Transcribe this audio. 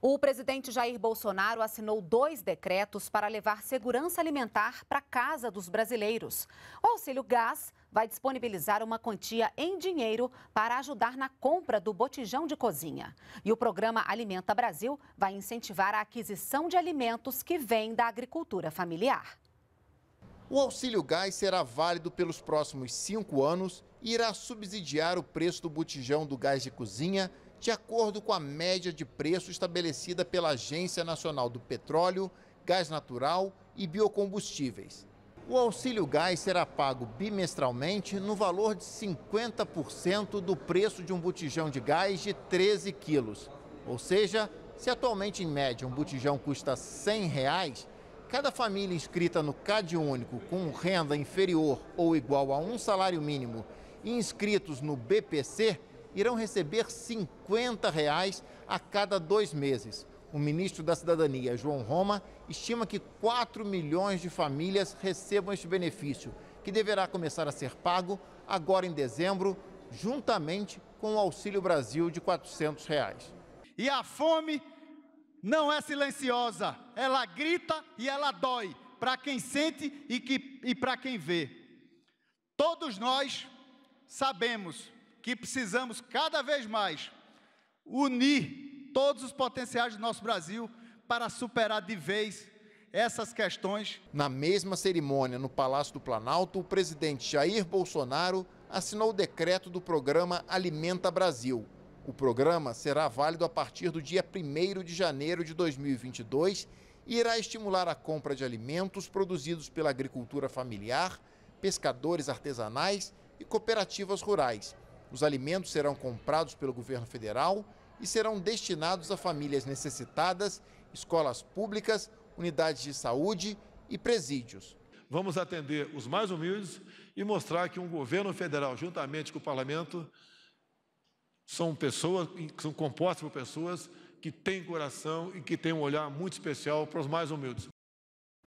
O presidente Jair Bolsonaro assinou dois decretos para levar segurança alimentar para casa dos brasileiros. O auxílio gás vai disponibilizar uma quantia em dinheiro para ajudar na compra do botijão de cozinha. E o programa Alimenta Brasil vai incentivar a aquisição de alimentos que vêm da agricultura familiar. O auxílio gás será válido pelos próximos cinco anos e irá subsidiar o preço do botijão do gás de cozinha de acordo com a média de preço estabelecida pela Agência Nacional do Petróleo, Gás Natural e Biocombustíveis. O auxílio gás será pago bimestralmente no valor de 50% do preço de um botijão de gás de 13 quilos. Ou seja, se atualmente em média um botijão custa R$ 100, reais, cada família inscrita no CAD único com renda inferior ou igual a um salário mínimo e inscritos no BPC irão receber 50 reais a cada dois meses. O ministro da Cidadania, João Roma, estima que 4 milhões de famílias recebam este benefício, que deverá começar a ser pago agora em dezembro, juntamente com o Auxílio Brasil de R$ 400. Reais. E a fome não é silenciosa, ela grita e ela dói para quem sente e, que, e para quem vê. Todos nós sabemos que precisamos cada vez mais unir todos os potenciais do nosso Brasil para superar de vez essas questões. Na mesma cerimônia, no Palácio do Planalto, o presidente Jair Bolsonaro assinou o decreto do programa Alimenta Brasil. O programa será válido a partir do dia 1 de janeiro de 2022 e irá estimular a compra de alimentos produzidos pela agricultura familiar, pescadores artesanais e cooperativas rurais. Os alimentos serão comprados pelo governo federal e serão destinados a famílias necessitadas, escolas públicas, unidades de saúde e presídios. Vamos atender os mais humildes e mostrar que um governo federal, juntamente com o parlamento, são pessoas, são compostos por pessoas que têm coração e que têm um olhar muito especial para os mais humildes.